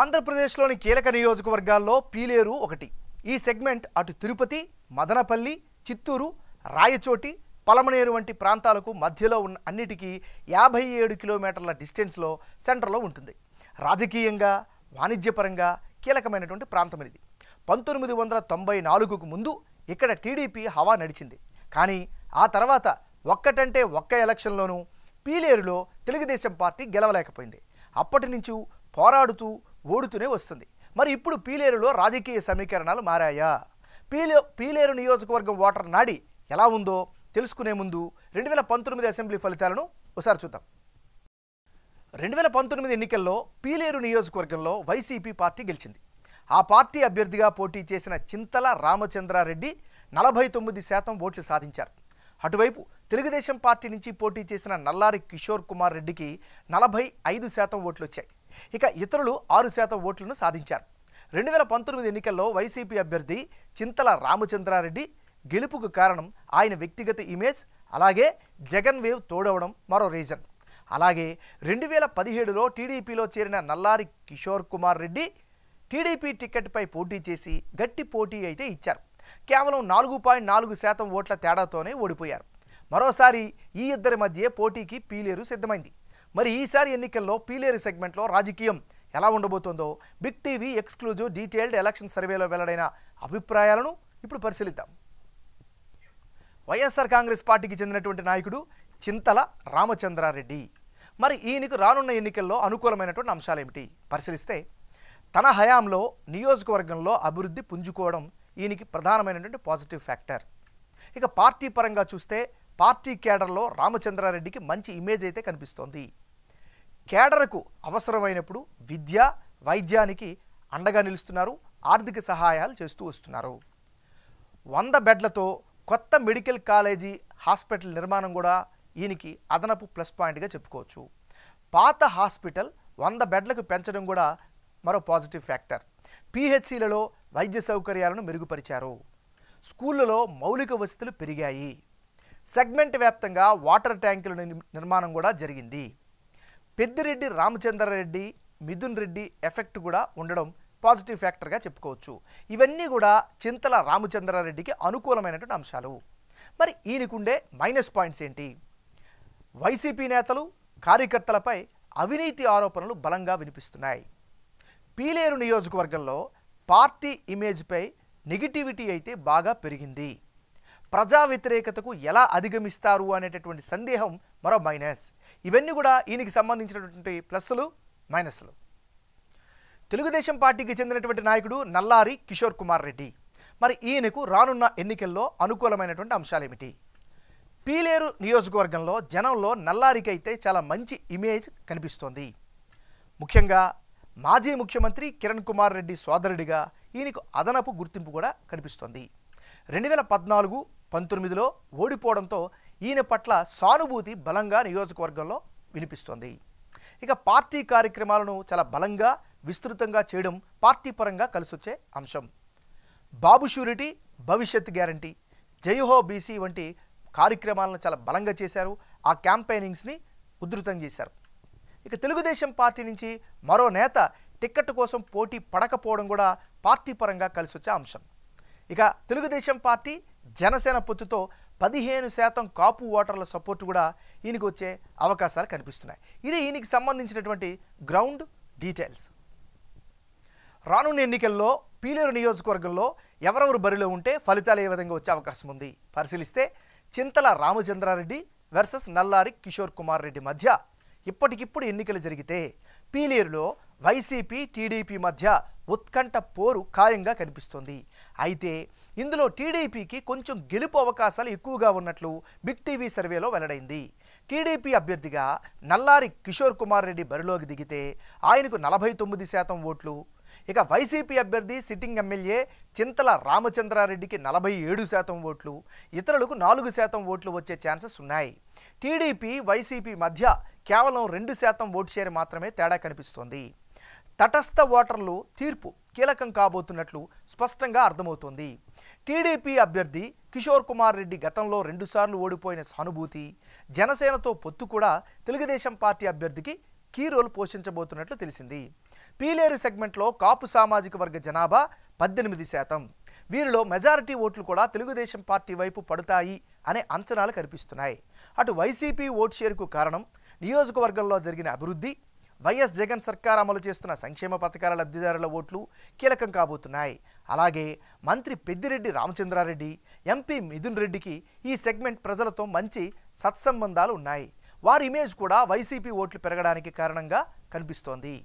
ఆంధ్రప్రదేశ్లోని కీలక నియోజకవర్గాల్లో పీలేరు ఒకటి ఈ సెగ్మెంట్ అటు తిరుపతి మదనపల్లి చిత్తూరు రాయచోటి పలమనేరు వంటి ప్రాంతాలకు మధ్యలో ఉన్న అన్నిటికీ యాభై ఏడు కిలోమీటర్ల డిస్టెన్స్లో సెంటర్లో ఉంటుంది రాజకీయంగా వాణిజ్యపరంగా కీలకమైనటువంటి ప్రాంతం ఇది పంతొమ్మిది వందల తొంభై నాలుగుకు ముందు ఇక్కడ టీడీపీ హవా నడిచింది కానీ ఆ తర్వాత ఒక్కటంటే ఒక్క ఎలక్షన్లోనూ పీలేరులో తెలుగుదేశం పార్టీ గెలవలేకపోయింది అప్పటి నుంచి పోరాడుతూ ఓడుతూనే వస్తుంది మరి ఇప్పుడు పీలేరులో రాజకీయ సమీకరణాలు మారాయా పీలే పీలేరు నియోజకవర్గం ఓటర్ నాడి ఎలా ఉందో తెలుసుకునే ముందు రెండు వేల పంతొమ్మిది అసెంబ్లీ ఫలితాలను ఒకసారి చూద్దాం రెండు వేల పంతొమ్మిది ఎన్నికల్లో పీలేరు నియోజకవర్గంలో వైసీపీ పార్టీ గెలిచింది ఆ పార్టీ అభ్యర్థిగా పోటీ చేసిన చింతల రామచంద్రారెడ్డి నలభై తొమ్మిది శాతం ఓట్లు సాధించారు అటువైపు తెలుగుదేశం పార్టీ నుంచి పోటీ చేసిన నల్లారి కిషోర్ కుమార్ రెడ్డికి నలభై ఐదు శాతం ఓట్లు వచ్చాయి ఇక ఇతరులు ఆరు శాతం ఓట్లను సాధించారు రెండు వేల పంతొమ్మిది ఎన్నికల్లో వైసీపీ అభ్యర్థి చింతల రామచంద్రారెడ్డి గెలుపుకు కారణం ఆయన వ్యక్తిగత ఇమేజ్ అలాగే జగన్ వేవ్ తోడవడం మరో రీజన్ అలాగే రెండు వేల పదిహేడులో టీడీపీలో చేరిన నల్లారి కిషోర్ కుమార్ రెడ్డి టీడీపీ టికెట్పై పోటీ చేసి గట్టి పోటీ అయితే ఇచ్చారు కేవలం నాలుగు పాయింట్ నాలుగు శాతం ఓట్ల తేడాతోనే ఓడిపోయారు మరోసారి ఈ ఇద్దరి మధ్య పోటీకి పీలేరు సిద్ధమైంది మరి ఈసారి ఎన్నికల్లో పీలేరు సెగ్మెంట్లో రాజకీయం ఎలా ఉండబోతోందో big TV exclusive detailed election సర్వేలో వెల్లడైన అభిప్రాయాలను ఇప్పుడు పరిశీలిద్దాం వైఎస్ఆర్ కాంగ్రెస్ పార్టీకి చెందినటువంటి నాయకుడు చింతల రామచంద్రారెడ్డి మరి ఈయనకు రానున్న ఎన్నికల్లో అనుకూలమైనటువంటి అంశాలేమిటి పరిశీలిస్తే తన హయాంలో నియోజకవర్గంలో అభివృద్ధి పుంజుకోవడం ఈయనకి ప్రధానమైనటువంటి పాజిటివ్ ఫ్యాక్టర్ ఇక పార్టీ పరంగా చూస్తే పార్టీ కేడర్లో రామచంద్రారెడ్డికి మంచి ఇమేజ్ అయితే కనిపిస్తోంది కేడరకు అవసరమైనప్పుడు విద్య వైద్యానికి అండగా నిలుస్తున్నారు ఆర్థిక సహాయాలు చేస్తూ వస్తున్నారు వంద బెడ్లతో కొత్త మెడికల్ కాలేజీ హాస్పిటల్ నిర్మాణం కూడా ఈయనకి అదనపు ప్లస్ పాయింట్గా చెప్పుకోవచ్చు పాత హాస్పిటల్ వంద బెడ్లకు పెంచడం కూడా మరో పాజిటివ్ ఫ్యాక్టర్ పిహెచ్సిలలో వైద్య సౌకర్యాలను మెరుగుపరిచారు స్కూళ్ళలో మౌలిక వసతులు పెరిగాయి సెగ్మెంట్ వ్యాప్తంగా వాటర్ ట్యాంకుల నిర్మాణం కూడా జరిగింది పెద్దిరెడ్డి రామచంద్రారెడ్డి మిథున్ రెడ్డి ఎఫెక్ట్ కూడా ఉండడం పాజిటివ్ ఫ్యాక్టర్గా చెప్పుకోవచ్చు ఇవన్నీ కూడా చింతల రామచంద్రారెడ్డికి అనుకూలమైనటువంటి అంశాలు మరి ఈయనకుండే మైనస్ పాయింట్స్ ఏంటి వైసీపీ నేతలు కార్యకర్తలపై అవినీతి ఆరోపణలు బలంగా వినిపిస్తున్నాయి పీలేరు నియోజకవర్గంలో పార్టీ ఇమేజ్పై నెగిటివిటీ అయితే బాగా పెరిగింది ప్రజా వ్యతిరేకతకు ఎలా అధిగమిస్తారు అనేటటువంటి సందేహం మరో మైనస్ ఇవన్నీ కూడా ఈయనకి సంబంధించినటువంటి ప్లస్లు మైనస్లు తెలుగుదేశం పార్టీకి చెందినటువంటి నాయకుడు నల్లారి కిషోర్ కుమార్ రెడ్డి మరి ఈయనకు రానున్న ఎన్నికల్లో అనుకూలమైనటువంటి అంశాలేమిటి పీలేరు నియోజకవర్గంలో జనంలో నల్లారికి అయితే చాలా మంచి ఇమేజ్ కనిపిస్తోంది ముఖ్యంగా మాజీ ముఖ్యమంత్రి కిరణ్ కుమార్ రెడ్డి సోదరుడిగా ఈయనకు అదనపు గుర్తింపు కూడా కనిపిస్తోంది రెండు వేల పద్నాలుగు పంతొమ్మిదిలో ఓడిపోవడంతో ఈయన పట్ల సానుభూతి బలంగా నియోజకవర్గంలో వినిపిస్తోంది ఇక పార్టీ కార్యక్రమాలను చాలా బలంగా విస్తృతంగా చేయడం పార్టీ పరంగా కలిసొచ్చే అంశం బాబు షూరిటీ భవిష్యత్ గ్యారంటీ జయహో బీసీ వంటి కార్యక్రమాలను చాలా బలంగా చేశారు ఆ క్యాంపెయినింగ్స్ని ఉధృతం చేశారు ఇక తెలుగుదేశం పార్టీ నుంచి మరో నేత టిక్కెట్ కోసం పోటీ పడకపోవడం కూడా పార్టీ పరంగా కలిసొచ్చే అంశం ఇక తెలుగుదేశం పార్టీ జనసేన పొత్తుతో పదిహేను శాతం కాపు ఓటర్ల సపోర్ట్ కూడా ఈయనకు వచ్చే అవకాశాలు కనిపిస్తున్నాయి ఇది ఈయనకి సంబంధించినటువంటి గ్రౌండ్ డీటెయిల్స్ రానున్న ఎన్నికల్లో పీలేరు నియోజకవర్గంలో ఎవరెవరు బరిలో ఉంటే ఫలితాలు ఏ విధంగా వచ్చే అవకాశం ఉంది పరిశీలిస్తే చింతల రామచంద్రారెడ్డి వర్సెస్ నల్లారి కిషోర్ కుమార్ రెడ్డి మధ్య ఇప్పటికిప్పుడు ఎన్నికలు జరిగితే పీలేరులో వైసీపీ టీడీపీ మధ్య ఉత్కంఠ పోరు ఖాయంగా కనిపిస్తోంది అయితే ఇందులో టీడీపీకి కొంచెం గెలుపు అవకాశాలు ఎక్కువగా ఉన్నట్లు బిగ్ టీవీ సర్వేలో వెల్లడైంది టీడీపీ అభ్యర్థిగా నల్లారి కిషోర్ కుమార్ రెడ్డి బరిలోకి దిగితే ఆయనకు నలభై తొమ్మిది శాతం ఓట్లు ఇక వైసీపీ అభ్యర్థి సిట్టింగ్ ఎమ్మెల్యే చింతల రామచంద్రారెడ్డికి నలభై ఏడు శాతం ఓట్లు ఇతరులకు నాలుగు శాతం ఓట్లు వచ్చే ఛాన్సెస్ ఉన్నాయి టీడీపీ వైసీపీ మధ్య కేవలం రెండు శాతం ఓటు షేర్ మాత్రమే తేడా కనిపిస్తోంది తటస్థ ఓటర్లు తీర్పు కీలకం కాబోతున్నట్లు స్పష్టంగా అర్థమవుతోంది టీడీపీ అభ్యర్థి కిషోర్ కుమార్ రెడ్డి గతంలో రెండుసార్లు ఓడిపోయిన సానుభూతి జనసేనతో పొత్తు కూడా తెలుగుదేశం పార్టీ అభ్యర్థికి కీ రోల్ పోషించబోతున్నట్లు తెలిసింది పీలేరు సెగ్మెంట్లో కాపు సామాజిక వర్గ జనాభా పద్దెనిమిది శాతం వీరిలో మెజారిటీ ఓట్లు కూడా తెలుగుదేశం పార్టీ వైపు పడతాయి అనే అంచనాలు కనిపిస్తున్నాయి అటు వైసీపీ ఓట్ షేర్కు కారణం నియోజకవర్గంలో జరిగిన అభివృద్ధి వైఎస్ జగన్ సర్కార్ అమలు చేస్తున్న సంక్షేమ పథకాల లబ్ధిదారుల ఓట్లు కీలకం కాబోతున్నాయి అలాగే మంత్రి పెద్దిరెడ్డి రామచంద్రారెడ్డి ఎంపీ మిథున్ రెడ్డికి ఈ సెగ్మెంట్ ప్రజలతో మంచి సత్సంబంధాలు ఉన్నాయి వారి ఇమేజ్ కూడా వైసీపీ ఓట్లు పెరగడానికి కారణంగా కనిపిస్తోంది